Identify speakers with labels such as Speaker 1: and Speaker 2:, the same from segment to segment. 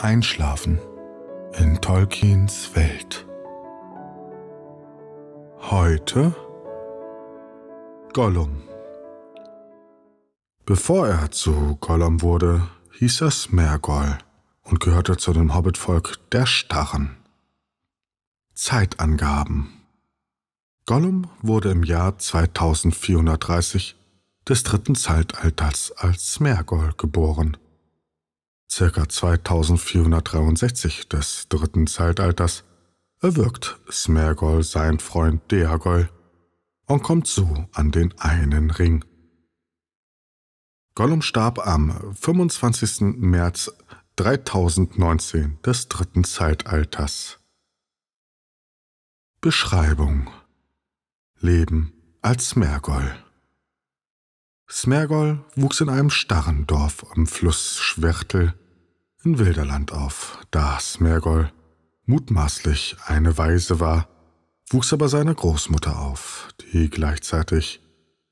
Speaker 1: Einschlafen in Tolkiens Welt. Heute Gollum. Bevor er zu Gollum wurde, hieß er Smergol und gehörte zu dem Hobbitvolk der Starren. Zeitangaben Gollum wurde im Jahr 2430 des dritten Zeitalters als Smergol geboren ca. 2463 des dritten Zeitalters, erwirkt Smergol seinen Freund Deagol und kommt so an den einen Ring. Gollum starb am 25. März 3019 des dritten Zeitalters. Beschreibung Leben als Smergol Smergol wuchs in einem starren Dorf am Fluss Schwertel in Wilderland auf, da Smergol mutmaßlich eine Waise war, wuchs aber seine Großmutter auf, die gleichzeitig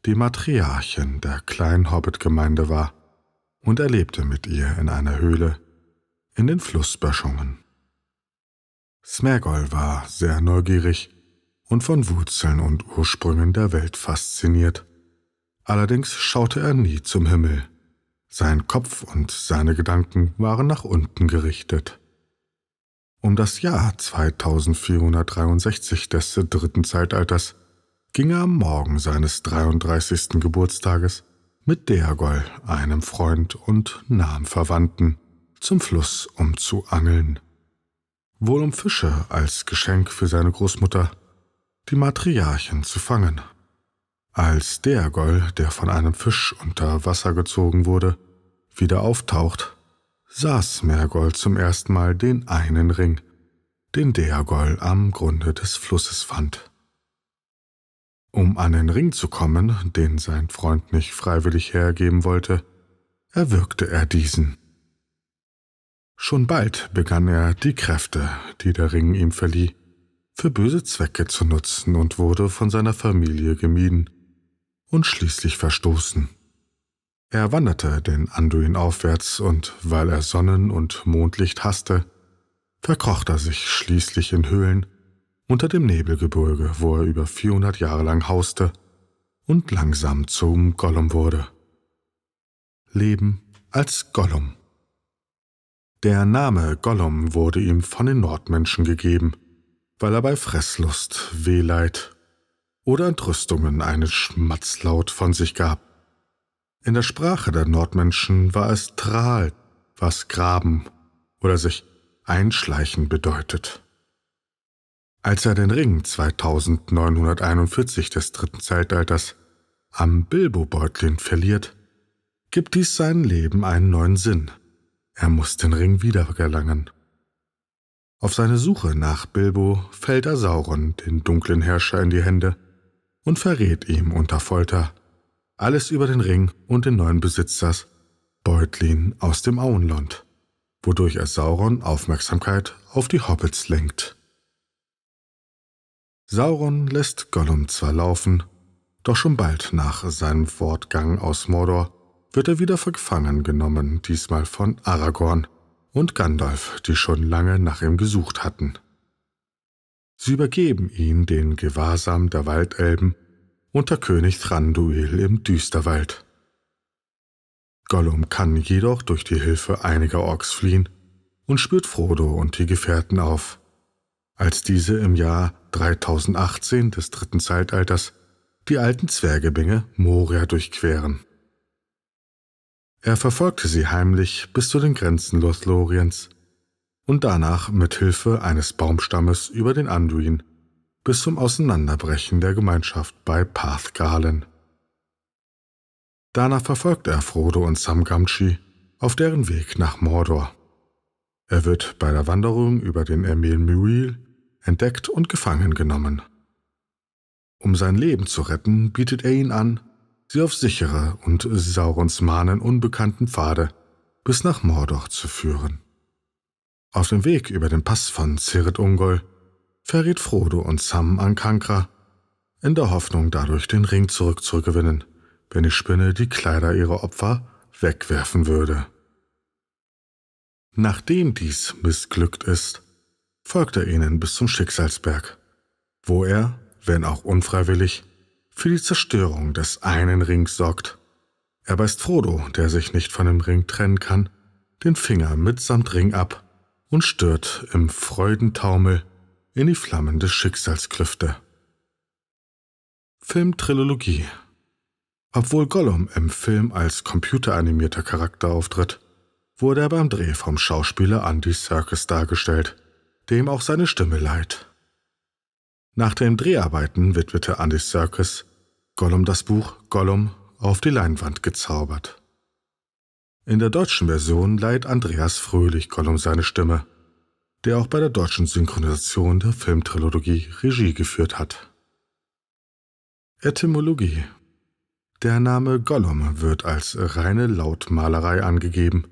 Speaker 1: die Matriarchin der kleinen Hobbit-Gemeinde war, und er lebte mit ihr in einer Höhle in den Flussböschungen. Smergol war sehr neugierig und von Wurzeln und Ursprüngen der Welt fasziniert. Allerdings schaute er nie zum Himmel, sein Kopf und seine Gedanken waren nach unten gerichtet. Um das Jahr 2463 des dritten Zeitalters ging er am Morgen seines 33. Geburtstages mit Deagol, einem Freund und nahen Verwandten, zum Fluss, um zu angeln. Wohl um Fische als Geschenk für seine Großmutter, die Matriarchen zu fangen. Als Deagol, der von einem Fisch unter Wasser gezogen wurde, wieder auftaucht, saß Mergol zum ersten Mal den einen Ring, den Deagol am Grunde des Flusses fand. Um an den Ring zu kommen, den sein Freund nicht freiwillig hergeben wollte, erwürgte er diesen. Schon bald begann er, die Kräfte, die der Ring ihm verlieh, für böse Zwecke zu nutzen und wurde von seiner Familie gemieden, und schließlich verstoßen. Er wanderte den Anduin aufwärts und weil er Sonnen- und Mondlicht hasste, verkroch er sich schließlich in Höhlen unter dem Nebelgebirge, wo er über 400 Jahre lang hauste und langsam zum Gollum wurde. Leben als Gollum. Der Name Gollum wurde ihm von den Nordmenschen gegeben, weil er bei Fresslust, Wehleid oder Entrüstungen einen Schmatzlaut von sich gab. In der Sprache der Nordmenschen war es Tral, was graben oder sich einschleichen bedeutet. Als er den Ring 2941 des dritten Zeitalters am Bilbo-Beutlin verliert, gibt dies seinem Leben einen neuen Sinn. Er muss den Ring wieder Auf seine Suche nach Bilbo fällt er Sauron, den dunklen Herrscher, in die Hände und verrät ihm unter Folter alles über den Ring und den neuen Besitzers, Beutlin aus dem Auenland, wodurch er Sauron Aufmerksamkeit auf die Hobbits lenkt. Sauron lässt Gollum zwar laufen, doch schon bald nach seinem Fortgang aus Mordor wird er wieder gefangen genommen, diesmal von Aragorn und Gandalf, die schon lange nach ihm gesucht hatten. Sie übergeben ihn den Gewahrsam der Waldelben unter König Thranduil im Düsterwald. Gollum kann jedoch durch die Hilfe einiger Orks fliehen und spürt Frodo und die Gefährten auf. Als diese im Jahr 3018 des dritten Zeitalters die alten Zwergebinge Moria durchqueren. Er verfolgte sie heimlich bis zu den Grenzen Lothloriens und danach mit Hilfe eines Baumstammes über den Anduin bis zum Auseinanderbrechen der Gemeinschaft bei Path Galen. Danach verfolgt er Frodo und Sam Gamgee auf deren Weg nach Mordor. Er wird bei der Wanderung über den Emil Muil entdeckt und gefangen genommen. Um sein Leben zu retten, bietet er ihn an, sie auf sichere und Saurons Mahnen unbekannten Pfade bis nach Mordor zu führen. Auf dem Weg über den Pass von Zirit Ungol verriet Frodo und Sam an Kankra, in der Hoffnung, dadurch den Ring zurückzugewinnen, wenn die Spinne die Kleider ihrer Opfer wegwerfen würde. Nachdem dies missglückt ist, folgt er ihnen bis zum Schicksalsberg, wo er, wenn auch unfreiwillig, für die Zerstörung des einen Rings sorgt. Er beißt Frodo, der sich nicht von dem Ring trennen kann, den Finger mitsamt Ring ab und stürzt im Freudentaumel in die Flammen des Schicksalsklüfte. Filmtrilogie Obwohl Gollum im Film als computeranimierter Charakter auftritt, wurde er beim Dreh vom Schauspieler Andy Serkis dargestellt, dem auch seine Stimme leiht. Nach den Dreharbeiten widmete Andy Serkis Gollum das Buch Gollum auf die Leinwand gezaubert. In der deutschen Version leiht Andreas Fröhlich Gollum seine Stimme, der auch bei der deutschen Synchronisation der Filmtrilogie Regie geführt hat. Etymologie Der Name Gollum wird als reine Lautmalerei angegeben,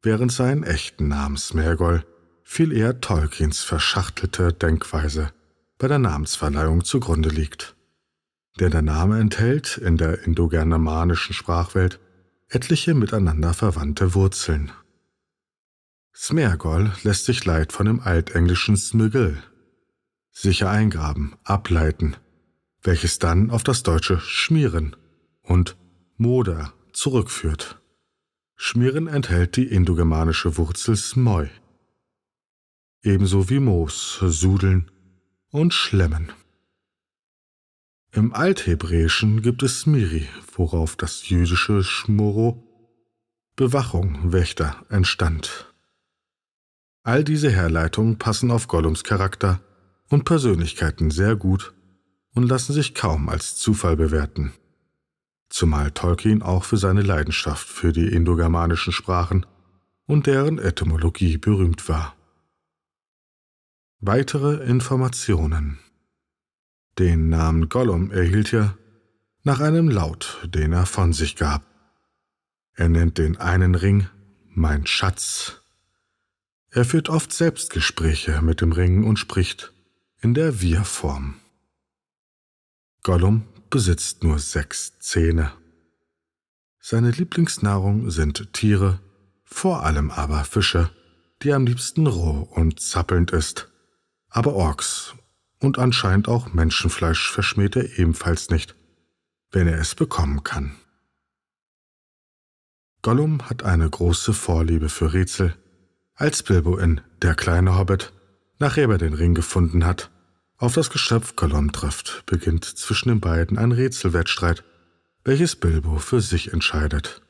Speaker 1: während sein echten Namens Mergol viel eher Tolkiens verschachtelte Denkweise bei der Namensverleihung zugrunde liegt. Denn der Name enthält in der indogermanischen Sprachwelt etliche miteinander verwandte Wurzeln. Smergol lässt sich leicht von dem altenglischen smigel, sicher eingraben, ableiten, welches dann auf das deutsche schmieren und moder zurückführt. Schmieren enthält die indogermanische Wurzel smoi, ebenso wie Moos, Sudeln und Schlemmen. Im Althebräischen gibt es Smiri, worauf das jüdische Schmoro Bewachung, Wächter entstand. All diese Herleitungen passen auf Gollums Charakter und Persönlichkeiten sehr gut und lassen sich kaum als Zufall bewerten. Zumal Tolkien auch für seine Leidenschaft für die indogermanischen Sprachen und deren Etymologie berühmt war. Weitere Informationen den Namen Gollum erhielt er nach einem Laut, den er von sich gab. Er nennt den einen Ring mein Schatz. Er führt oft Selbstgespräche mit dem Ring und spricht in der Wir-Form. Gollum besitzt nur sechs Zähne. Seine Lieblingsnahrung sind Tiere, vor allem aber Fische, die am liebsten roh und zappelnd ist. Aber Orks und anscheinend auch Menschenfleisch verschmäht er ebenfalls nicht, wenn er es bekommen kann. Gollum hat eine große Vorliebe für Rätsel. Als Bilbo in Der kleine Hobbit, nachdem er den Ring gefunden hat, auf das Geschöpf Gollum trifft, beginnt zwischen den beiden ein Rätselwettstreit, welches Bilbo für sich entscheidet.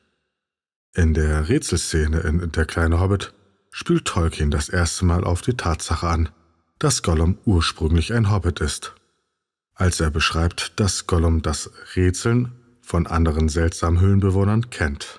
Speaker 1: In der Rätselszene in Der kleine Hobbit spielt Tolkien das erste Mal auf die Tatsache an, dass Gollum ursprünglich ein Hobbit ist. Als er beschreibt, dass Gollum das Rätseln von anderen seltsamen Höhlenbewohnern kennt.